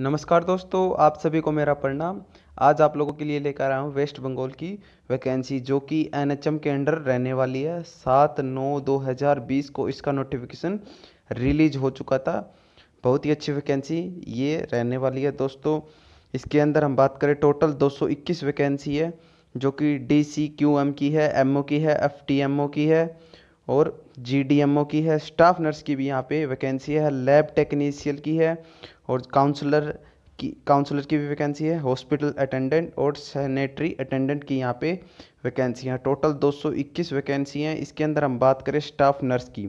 नमस्कार दोस्तों आप सभी को मेरा प्रणाम आज आप लोगों के लिए लेकर आया हूँ वेस्ट बंगाल की वैकेंसी जो कि एनएचएम के अंडर रहने वाली है सात नौ दो हज़ार बीस को इसका नोटिफिकेशन रिलीज हो चुका था बहुत ही अच्छी वैकेंसी ये रहने वाली है दोस्तों इसके अंदर हम बात करें टोटल दो वैकेंसी है जो कि डी सी क्यू एम की है एम ओ की है एफ टी एम ओ की है और जी डी एम ओ की है स्टाफ नर्स की भी यहाँ पे वैकेंसी है लैब टेक्नीशियल की है और काउंसलर की काउंसलर की भी वैकेंसी है हॉस्पिटल अटेंडेंट और सैनिटरी अटेंडेंट की यहाँ पे वैकेंसी हैं टोटल 221 वैकेंसी हैं इसके अंदर हम बात करें स्टाफ नर्स की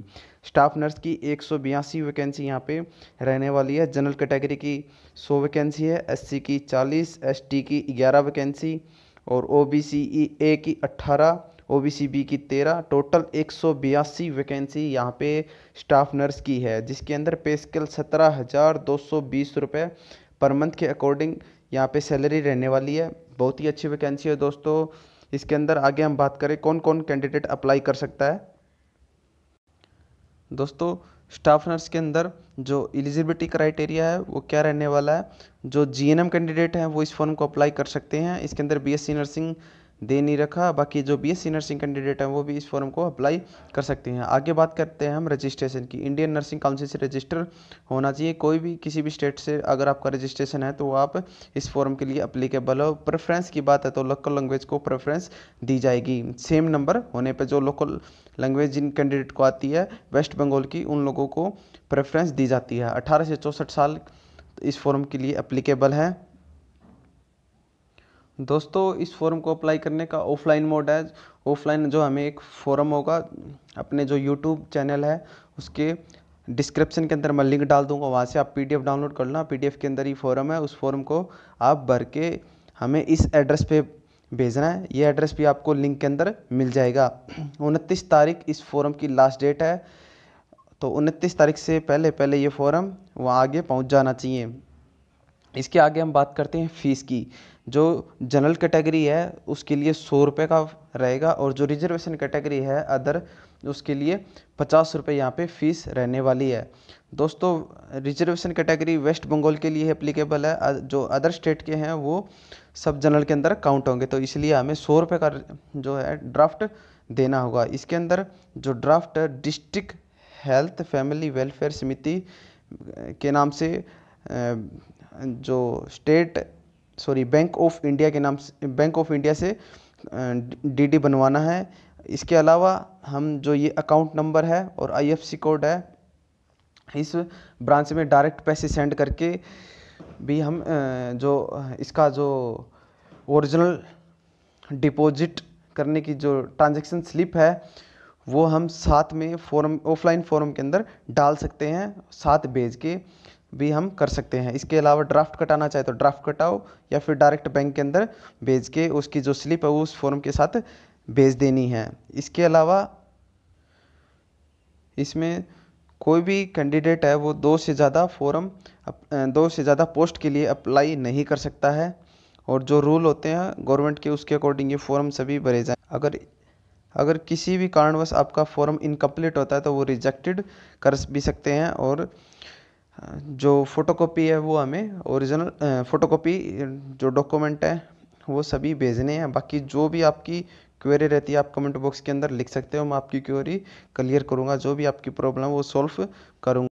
स्टाफ नर्स की एक सौ बयासी वैकेंसी यहाँ पे रहने वाली है जनरल कैटेगरी की 100 वैकेंसी है एससी की 40 एसटी की 11 वैकेंसी और ओ बी सी ई ए की अट्ठारह ओ बी सी बी की तेरह टोटल एक सौ बयासी वैकेंसी यहाँ पे स्टाफ नर्स की है जिसके अंदर पे स्केल सत्रह हज़ार दो सौ बीस रुपये पर मंथ के अकॉर्डिंग यहाँ पे सैलरी रहने वाली है बहुत ही अच्छी वैकेंसी है दोस्तों इसके अंदर आगे हम बात करें कौन कौन कैंडिडेट अप्लाई कर सकता है दोस्तों स्टाफ नर्स के अंदर जो एलिजिबिलिटी क्राइटेरिया है वो क्या रहने वाला है जो जीएनएम कैंडिडेट हैं वो इस फॉर्म को अप्लाई कर सकते हैं इसके अंदर बीएससी नर्सिंग दे नहीं रखा बाकी जो बीएससी नर्सिंग कैंडिडेट हैं वो भी इस फॉर्म को अप्लाई कर सकते हैं आगे बात करते हैं हम रजिस्ट्रेशन की इंडियन नर्सिंग काउंसिल से रजिस्टर होना चाहिए कोई भी किसी भी स्टेट से अगर आपका रजिस्ट्रेशन है तो आप इस फॉर्म के लिए अप्लीकेबल हो प्रेफरेंस की बात है तो लोकल लैंग्वेज को प्रेफरेंस दी जाएगी सेम नंबर होने पर जो लोकल लैंग्वेज जिन कैंडिडेट को आती है वेस्ट बंगाल की उन लोगों को प्रेफरेंस दी जाती है अठारह से चौंसठ साल इस फॉर्म के लिए अप्लीकेबल है दोस्तों इस फॉर्म को अप्लाई करने का ऑफलाइन मोड है ऑफलाइन जो हमें एक फॉर्म होगा अपने जो यूट्यूब चैनल है उसके डिस्क्रिप्शन के अंदर मैं लिंक डाल दूंगा वहाँ से आप पीडीएफ डाउनलोड कर लेना पीडीएफ के अंदर ही फॉर्म है उस फॉर्म को आप भर के हमें इस एड्रेस पे भेजना है ये एड्रेस भी आपको लिंक के अंदर मिल जाएगा उनतीस तारीख इस फॉर्म की लास्ट डेट है तो उनतीस तारीख से पहले पहले ये फॉर्म वहाँ आगे पहुँच जाना चाहिए इसके आगे हम बात करते हैं फ़ीस की जो जनरल कैटेगरी है उसके लिए सौ रुपये का रहेगा और जो रिजर्वेशन कैटेगरी है अदर उसके लिए पचास रुपये यहाँ पर फ़ीस रहने वाली है दोस्तों रिजर्वेशन कैटेगरी वेस्ट बंगाल के लिए एप्लीकेबल है जो अदर स्टेट के हैं वो सब जनरल के अंदर काउंट होंगे तो इसलिए हमें सौ रुपये का जो है ड्राफ्ट देना होगा इसके अंदर जो draft district health family welfare समिति के नाम से जो state sorry bank of India के नाम से बैंक ऑफ इंडिया से डीडी बनवाना है इसके अलावा हम जो ये अकाउंट नंबर है और आईएफसी कोड है इस ब्रांच में डायरेक्ट पैसे सेंड करके भी हम जो इसका जो ओरिजिनल डिपॉजिट करने की जो ट्रांजैक्शन स्लिप है वो हम साथ में फॉर्म ऑफलाइन फॉर्म के अंदर डाल सकते हैं साथ भेज के भी हम कर सकते हैं इसके अलावा ड्राफ्ट कटाना चाहे तो ड्राफ्ट कटाओ या फिर डायरेक्ट बैंक के अंदर भेज के उसकी जो स्लिप है वो उस फॉर्म के साथ भेज देनी है इसके अलावा इसमें कोई भी कैंडिडेट है वो दो से ज़्यादा फॉर्म दो से ज़्यादा पोस्ट के लिए अप्लाई नहीं कर सकता है और जो रूल होते हैं गवर्नमेंट के उसके अकॉर्डिंग ये फॉर्म सभी भरे जाए अगर अगर किसी भी कारणवश आपका फॉर्म इनकम्प्लीट होता है तो वो रिजेक्टेड कर भी सकते हैं और जो फ़ोटोकॉपी है वो हमें ओरिजिनल फ़ोटोकॉपी जो डॉक्यूमेंट है वो सभी भेजने हैं बाकी जो भी आपकी क्वेरी रहती है आप कमेंट बॉक्स के अंदर लिख सकते हो मैं आपकी क्वेरी क्लियर करूँगा जो भी आपकी प्रॉब्लम वो सॉल्व करूँगा